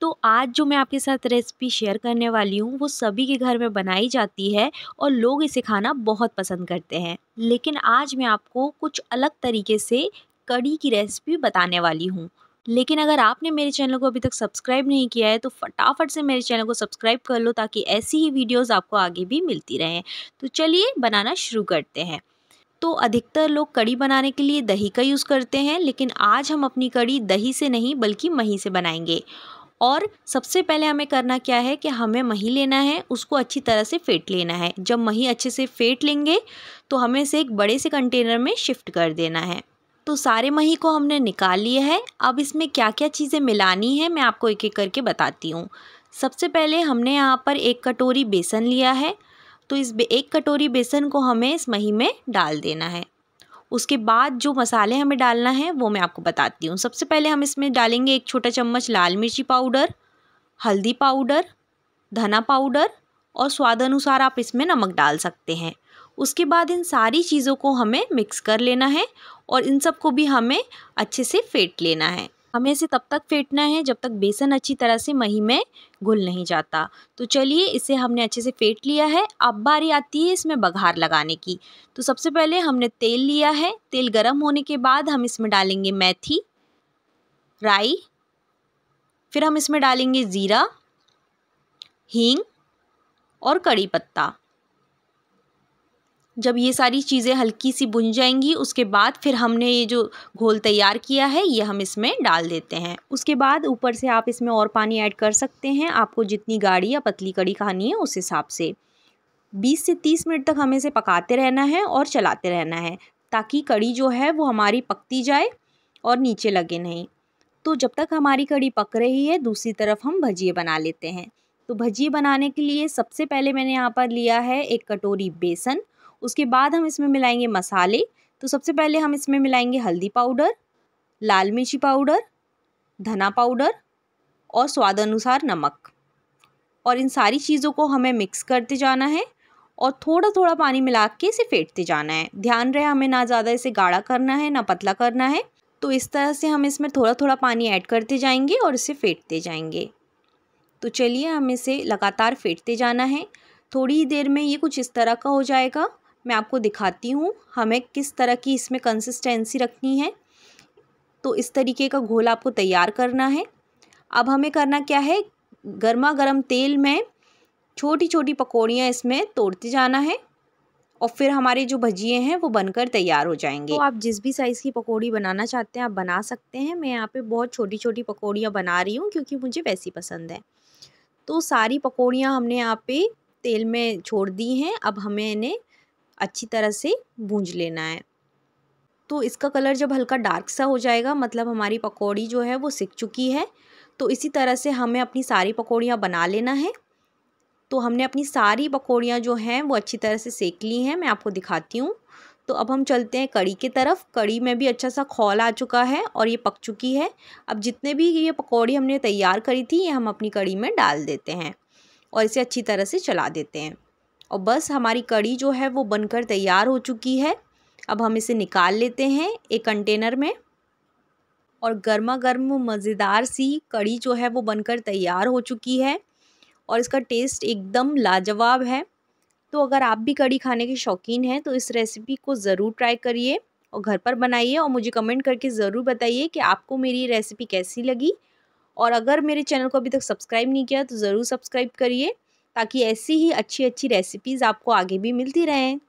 तो आज जो मैं आपके साथ रेसिपी शेयर करने वाली हूँ वो सभी के घर में बनाई जाती है और लोग इसे खाना बहुत पसंद करते हैं लेकिन आज मैं आपको कुछ अलग तरीके से कड़ी की रेसिपी बताने वाली हूँ लेकिन अगर आपने मेरे चैनल को अभी तक सब्सक्राइब नहीं किया है तो फटाफट से मेरे चैनल को सब्सक्राइब कर लो ताकि ऐसी ही वीडियोज़ आपको आगे भी मिलती रहें तो चलिए बनाना शुरू करते हैं तो अधिकतर लोग कड़ी बनाने के लिए दही का यूज़ करते हैं लेकिन आज हम अपनी कड़ी दही से नहीं बल्कि मही से बनाएंगे और सबसे पहले हमें करना क्या है कि हमें मही लेना है उसको अच्छी तरह से फेंट लेना है जब मही अच्छे से फेंट लेंगे तो हमें इसे एक बड़े से कंटेनर में शिफ्ट कर देना है तो सारे मही को हमने निकाल लिया है अब इसमें क्या क्या चीज़ें मिलानी है मैं आपको एक एक करके बताती हूँ सबसे पहले हमने यहाँ पर एक कटोरी बेसन लिया है तो इस एक कटोरी बेसन को हमें इस मही में डाल देना है उसके बाद जो मसाले हमें डालना है वो मैं आपको बताती हूँ सबसे पहले हम इसमें डालेंगे एक छोटा चम्मच लाल मिर्ची पाउडर हल्दी पाउडर धना पाउडर और स्वाद अनुसार आप इसमें नमक डाल सकते हैं उसके बाद इन सारी चीज़ों को हमें मिक्स कर लेना है और इन सब को भी हमें अच्छे से फेंट लेना है हमें इसे तब तक फेंटना है जब तक बेसन अच्छी तरह से मही में घुल नहीं जाता तो चलिए इसे हमने अच्छे से फेंट लिया है अब बारी आती है इसमें बघार लगाने की तो सबसे पहले हमने तेल लिया है तेल गर्म होने के बाद हम इसमें डालेंगे मैथी राई फिर हम इसमें डालेंगे ज़ीरा हींग और कड़ी पत्ता जब ये सारी चीज़ें हल्की सी बुन जाएंगी उसके बाद फिर हमने ये जो घोल तैयार किया है ये हम इसमें डाल देते हैं उसके बाद ऊपर से आप इसमें और पानी ऐड कर सकते हैं आपको जितनी गाढ़ी या पतली कड़ी खानी है उस हिसाब से 20 से 30 मिनट तक हमें इसे पकाते रहना है और चलाते रहना है ताकि कड़ी जो है वो हमारी पकती जाए और नीचे लगे नहीं तो जब तक हमारी कड़ी पक रही है दूसरी तरफ हम भजिए बना लेते हैं तो भजिए बनाने के लिए सबसे पहले मैंने यहाँ पर लिया है एक कटोरी बेसन उसके बाद हम इसमें मिलाएंगे मसाले तो सबसे पहले हम इसमें मिलाएंगे हल्दी पाउडर लाल मिर्ची पाउडर धना पाउडर और स्वाद अनुसार नमक और इन सारी चीज़ों को हमें मिक्स करते जाना है और थोड़ा थोड़ा पानी मिला के इसे फेंटते जाना है ध्यान रहे हमें ना ज़्यादा इसे गाढ़ा करना है ना पतला करना है तो इस तरह से हम इसमें थोड़ा थोड़ा पानी ऐड करते जाएंगे और इसे फेंटते जाएंगे तो चलिए हम इसे लगातार फेंटते जाना है थोड़ी ही देर में ये कुछ इस तरह का हो जाएगा मैं आपको दिखाती हूँ हमें किस तरह की इसमें कंसिस्टेंसी रखनी है तो इस तरीके का घोल आपको तैयार करना है अब हमें करना क्या है गर्मा गर्म तेल में छोटी छोटी पकौड़ियाँ इसमें तोड़ते जाना है और फिर हमारे जो भजिए हैं वो बनकर तैयार हो जाएंगे तो आप जिस भी साइज़ की पकौड़ी बनाना चाहते हैं आप बना सकते हैं मैं यहाँ पे बहुत छोटी छोटी पकौड़ियाँ बना रही हूँ क्योंकि मुझे वैसी पसंद है तो सारी पकौड़ियाँ हमने यहाँ पे तेल में छोड़ दी हैं अब हमें इन्हें अच्छी तरह से भूंज लेना है तो इसका कलर जब हल्का डार्क सा हो जाएगा मतलब हमारी पकौड़ी जो है वो सिक चुकी है तो इसी तरह से हमें अपनी सारी पकौड़ियाँ बना लेना है तो हमने अपनी सारी पकौड़ियाँ जो हैं वो अच्छी तरह से सेक ली हैं मैं आपको दिखाती हूँ तो अब हम चलते हैं कड़ी की तरफ कड़ी में भी अच्छा सा खौल आ चुका है और ये पक चुकी है अब जितने भी ये पकौड़ी हमने तैयार करी थी ये हम अपनी कड़ी में डाल देते हैं और इसे अच्छी तरह से चला देते हैं और बस हमारी कड़ी जो है वो बनकर तैयार हो चुकी है अब हम इसे निकाल लेते हैं एक कंटेनर में और गर्मा गर्म मज़ेदार सी कड़ी जो है वो बनकर तैयार हो चुकी है और इसका टेस्ट एकदम लाजवाब है तो अगर आप भी कड़ी खाने के शौकीन हैं तो इस रेसिपी को ज़रूर ट्राई करिए और घर पर बनाइए और मुझे कमेंट करके ज़रूर बताइए कि आपको मेरी रेसिपी कैसी लगी और अगर मेरे चैनल को अभी तक सब्सक्राइब नहीं किया तो ज़रूर सब्सक्राइब करिए ताकि ऐसी ही अच्छी अच्छी रेसिपीज़ आपको आगे भी मिलती रहें